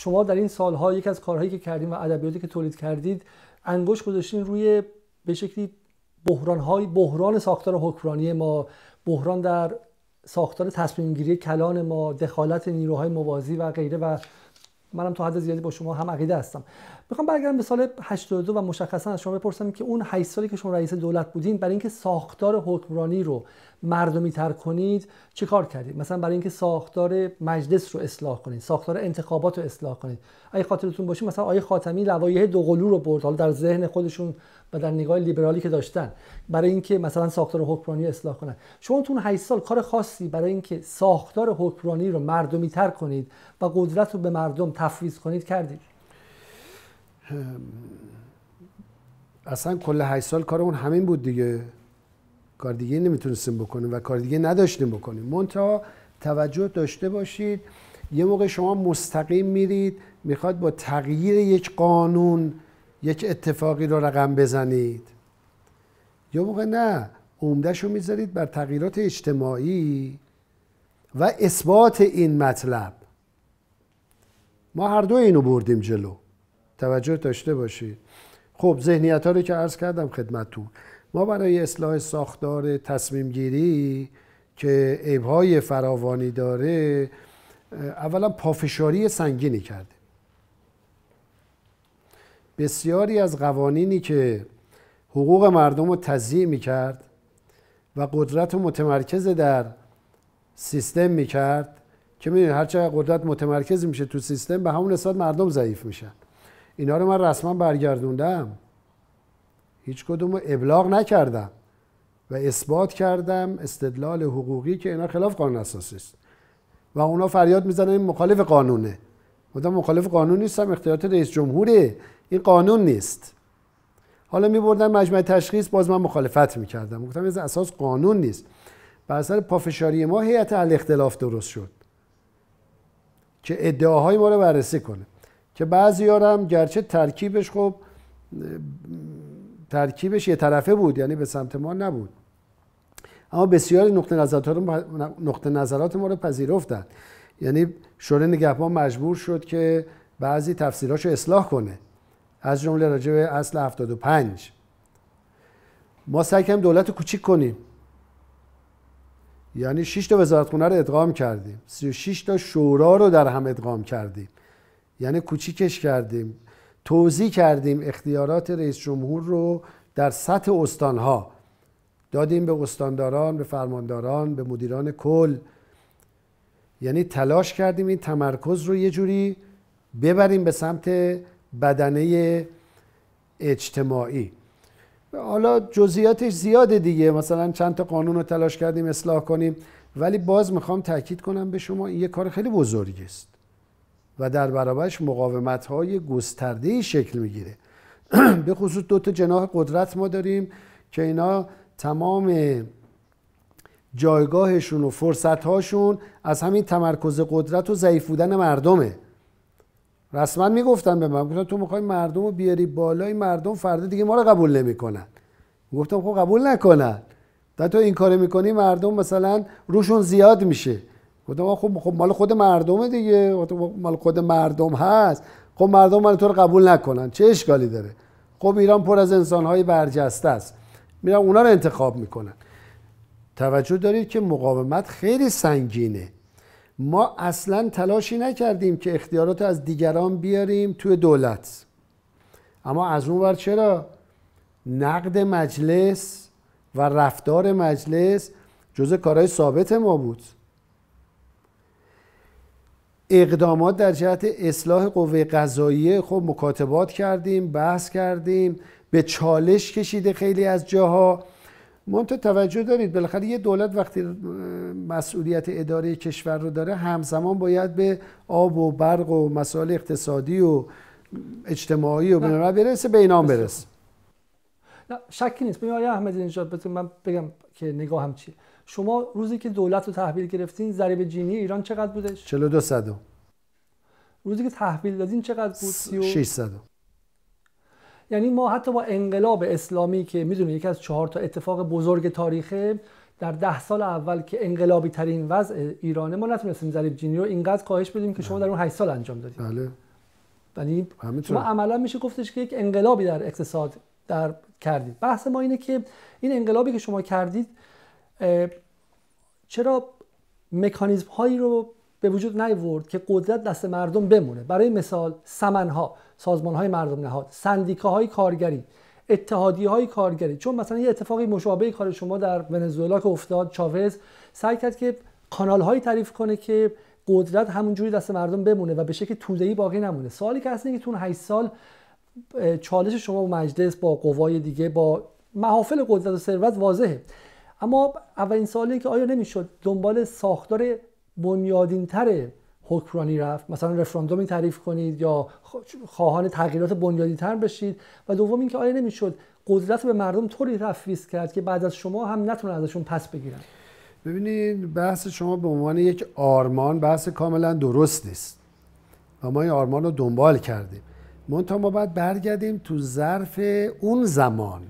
شما در این سالها یک از کارهایی که کردیم و ادبیاتی که تولید کردید انگشت گذاشتین روی به شکلی بحران های بحران ساختار حکمرانی ما بحران در ساختار تصمیم گیری کلان ما دخالت نیروهای موازی و غیره و منم تا حد زیادی با شما هم عقیده هستم میخوام برگردم به سال 82 و مشخصا از شما بپرسم که اون 8 سالی که شما رئیس دولت بودین برای اینکه ساختار حکمرانی رو مردمی تر کنید چه کار کردید مثلا برای اینکه ساختار مجلس رو اصلاح کنید ساختار انتخابات رو اصلاح کنید اگه خاطرتون باشه مثلا آیه خاتمی لوایح دوقلو رو برد حالا در ذهن خودشون و در نگاه لیبرالی که داشتن برای اینکه مثلا ساختار حکمرانی اصلاح کنن شما تو 8 سال کار خاصی برای اینکه ساختار حکمرانی رو مردمی تر کنید و قدرت رو به مردم تفویض کنید کردید اصلا کل هشت سال کارمون همین بود دیگه کار دیگه نمیتونستیم بکنیم و کار دیگه نداشتیم بکنیم منتها توجه داشته باشید یه موقع شما مستقیم میرید میخواد با تغییر یک قانون یک اتفاقی رو رقم بزنید یه موقع نه عمدهش رو میذارید بر تغییرات اجتماعی و اثبات این مطلب ما هر دو اینو بردیم جلو توجه داشته باشید خب ذهنیت ها رو که عرض کردم خدمتتون ما برای اصلاح ساختار تصمیم گیری که عیبهای فراوانی داره اولا پافشاری سنگینی کرده بسیاری از قوانینی که حقوق مردم رو تضییع میکرد و قدرت رو متمرکز در سیستم میکرد که میدونید هرچه قدرت متمرکز میشه تو سیستم به همون حساب مردم ضعیف میشن اینا رو من رسما برگردوندم هیچ کدوم رو ابلاغ نکردم و اثبات کردم استدلال حقوقی که اینا خلاف قانون اساسی است و اونا فریاد میزنن این مخالف قانونه گفتم مخالف قانون نیستم اختیارات رئیس جمهوره این قانون نیست حالا میبردن مجمع تشخیص باز من مخالفت میکردم گفتم از اساس قانون نیست بر اثر پافشاری ما هیئت اختلاف درست شد که ادعاهای ما رو بررسی کنه که بعضی هم گرچه ترکیبش خب ترکیبش یه طرفه بود یعنی به سمت ما نبود اما بسیاری نقطه نظرات رو نقطه نظرات ما رو پذیرفتن یعنی شورای نگهبان مجبور شد که بعضی تفسیراشو اصلاح کنه از جمله راجع به اصل 75 ما سعی کردیم دولت کوچیک کنیم یعنی 6 تا وزارتخونه رو ادغام کردیم 36 تا شورا رو در هم ادغام کردیم یعنی کوچیکش کردیم توضیح کردیم اختیارات رئیس جمهور رو در سطح استانها دادیم به استانداران به فرمانداران به مدیران کل یعنی تلاش کردیم این تمرکز رو یه جوری ببریم به سمت بدنه اجتماعی حالا جزئیاتش زیاده دیگه مثلا چند تا قانون رو تلاش کردیم اصلاح کنیم ولی باز میخوام تاکید کنم به شما این یه کار خیلی بزرگی است و در برابرش مقاومت های گسترده شکل میگیره به خصوص دو تا جناح قدرت ما داریم که اینا تمام جایگاهشون و فرصت هاشون از همین تمرکز قدرت و ضعیف بودن مردمه رسما میگفتن به من گفتن تو میخوای مردم رو بیاری بالای مردم فردا دیگه ما رو قبول نمیکنن گفتم خب قبول نکنن تا تو این کار میکنی مردم مثلا روشون زیاد میشه گفتم خب خب مال خود مردمه دیگه مال خود مردم هست خب مردم من تو رو قبول نکنن چه اشکالی داره خب ایران پر از انسانهای برجسته است میرن اونا رو انتخاب میکنن توجه دارید که مقاومت خیلی سنگینه ما اصلا تلاشی نکردیم که اختیارات از دیگران بیاریم توی دولت اما از اون ور چرا نقد مجلس و رفتار مجلس جزء کارهای ثابت ما بود اقدامات در جهت اصلاح قوه قضاییه خب مکاتبات کردیم بحث کردیم به چالش کشیده خیلی از جاها منتها توجه دارید بالاخره یه دولت وقتی مسئولیت اداره کشور رو داره همزمان باید به آب و برق و مسائل اقتصادی و اجتماعی و بله. بنابراین برسه به اینام برسه نه شکی نیست ببین آیا احمد اینجا بتون من بگم که نگاهم چیه شما روزی که دولت رو تحویل گرفتین ضریب جینی ایران چقدر بودش 4200 روزی که تحویل دادین چقدر بود 600 یعنی ما حتی با انقلاب اسلامی که میدونه یکی از چهار تا اتفاق بزرگ تاریخه در ده سال اول که انقلابی ترین وضع ایرانه ما نتونستیم ضریب جینی رو اینقدر کاهش بدیم که شما در اون 8 سال انجام دادیم بله یعنی شما عملا میشه گفتش که یک انقلابی در اقتصاد در کردید بحث ما اینه که این انقلابی که شما کردید چرا مکانیزم هایی رو به وجود نیورد که قدرت دست مردم بمونه برای مثال ها سازمان های مردم نهاد سندیکاهای کارگری اتحادی های کارگری چون مثلا یه اتفاقی مشابه کار شما در ونزوئلا که افتاد چاوز سعی کرد که کانال هایی تعریف کنه که قدرت همونجوری دست مردم بمونه و به شکل توده‌ای باقی نمونه سوالی که هست که تون 8 سال چالش شما با مجلس با قوای دیگه با محافل قدرت و ثروت واضحه اما اولین سوالی که آیا نمیشد دنبال ساختار بنیادین تر حکمرانی رفت مثلا رفراندومی تعریف کنید یا خواهان تغییرات بنیادی تر بشید و دوم اینکه آیا نمیشد قدرت به مردم طوری تفویض کرد که بعد از شما هم نتونن ازشون پس بگیرن ببینید بحث شما به عنوان یک آرمان بحث کاملا درست نیست و ما این آرمان رو دنبال کردیم منتها ما باید برگردیم تو ظرف اون زمان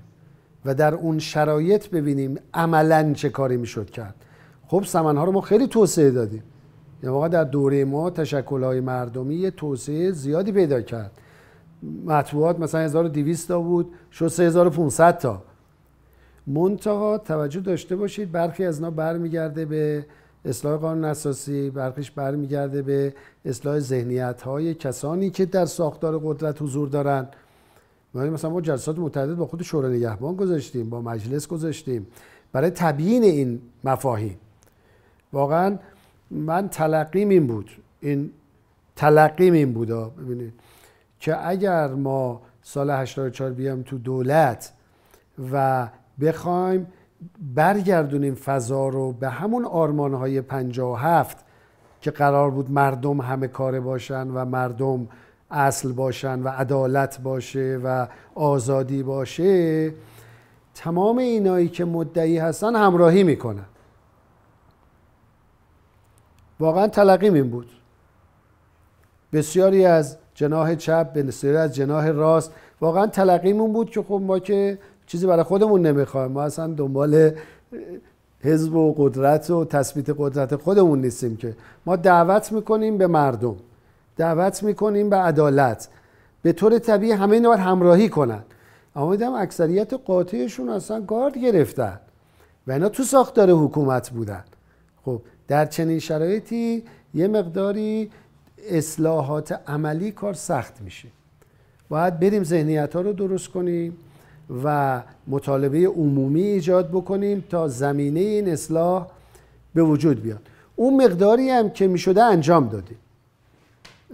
و در اون شرایط ببینیم عملا چه کاری میشد کرد خب ها رو ما خیلی توسعه دادیم یعنی واقعا در دوره ما تشکل های مردمی یه توسعه زیادی پیدا کرد مطبوعات مثلا 1200 تا بود شد 3500 تا منتها توجه داشته باشید برخی از اینا برمیگرده به اصلاح قانون اساسی برخیش برمیگرده به اصلاح ذهنیت های کسانی که در ساختار قدرت حضور دارند مثلا ما جلسات متعدد با خود شورای نگهبان گذاشتیم با مجلس گذاشتیم برای تبیین این مفاهیم واقعا من تلقیم این بود این تلقیم این بود ببینید که اگر ما سال 84 بیام تو دولت و بخوایم برگردونیم فضا رو به همون آرمان های 57 که قرار بود مردم همه کاره باشن و مردم اصل باشن و عدالت باشه و آزادی باشه تمام اینایی که مدعی هستن همراهی میکنن واقعا تلقیم این بود بسیاری از جناه چپ بسیاری از جناه راست واقعا اون بود که خب ما که چیزی برای خودمون نمیخوایم ما اصلا دنبال حزب و قدرت و تثبیت قدرت خودمون نیستیم که ما دعوت میکنیم به مردم دعوت میکنیم به عدالت به طور طبیعی همه اینا باید همراهی کنن اما میدم اکثریت قاطعشون اصلا گارد گرفتن و اینا تو ساختار حکومت بودن خب در چنین شرایطی یه مقداری اصلاحات عملی کار سخت میشه باید بریم ذهنیت ها رو درست کنیم و مطالبه عمومی ایجاد بکنیم تا زمینه این اصلاح به وجود بیاد اون مقداری هم که میشده انجام دادیم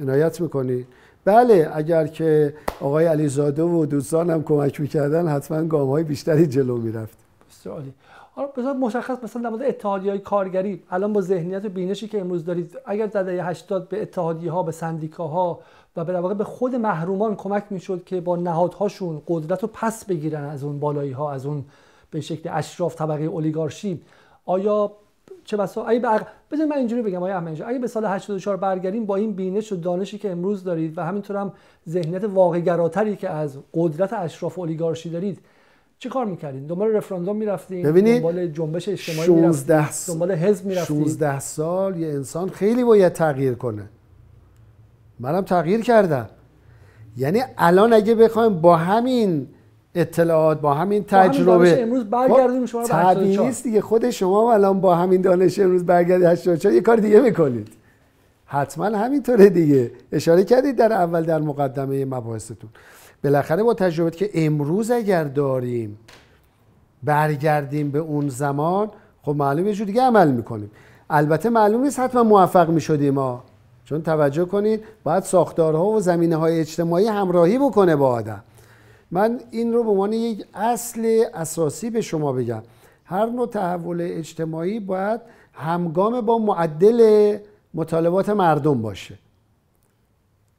عنایت میکنی؟ بله اگر که آقای علیزاده و دوستان هم کمک میکردن حتما گام های بیشتری جلو میرفت بسیار عالی حالا مشخص مثلا در مورد اتحادیه های کارگری الان با ذهنیت و بینشی که امروز دارید اگر در دهه 80 به اتحادیه ها به سندیکاها و به واقع به خود محرومان کمک میشد که با نهادهاشون قدرت رو پس بگیرن از اون بالایی ها از اون به شکل اشراف طبقه اولیگارشی آیا چه بسا اگه بر... من اینجوری بگم آیا احمدی اگه به سال 84 برگردیم با این بینش و دانشی که امروز دارید و همینطور هم ذهنیت واقعگراتری که از قدرت اشراف اولیگارشی دارید چه کار میکردین دنبال رفراندوم میرفتین دنبال جنبش اجتماعی میرفتین؟ دنبال حزب میرفتین 16 سال یه انسان خیلی باید تغییر کنه منم تغییر کردم یعنی الان اگه بخوایم با همین اطلاعات با همین تجربه امروز خب، برگردیم شما نیست دیگه خود شما الان با همین دانش امروز برگردید 84 یه کار دیگه میکنید حتما همینطوره دیگه اشاره کردید در اول در مقدمه مباحثتون بالاخره با تجربه که امروز اگر داریم برگردیم به اون زمان خب معلومه یه دیگه عمل میکنیم البته معلوم نیست حتما موفق میشدیم ما چون توجه کنید باید ساختارها و زمینه های اجتماعی همراهی بکنه با آدم من این رو به عنوان یک اصل اساسی به شما بگم هر نوع تحول اجتماعی باید همگام با معدل مطالبات مردم باشه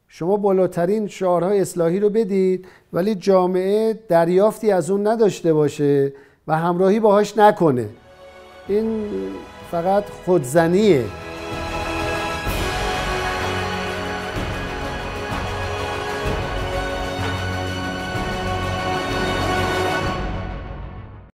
شما بالاترین شعارهای اصلاحی رو بدید ولی جامعه دریافتی از اون نداشته باشه و همراهی باهاش نکنه این فقط خودزنیه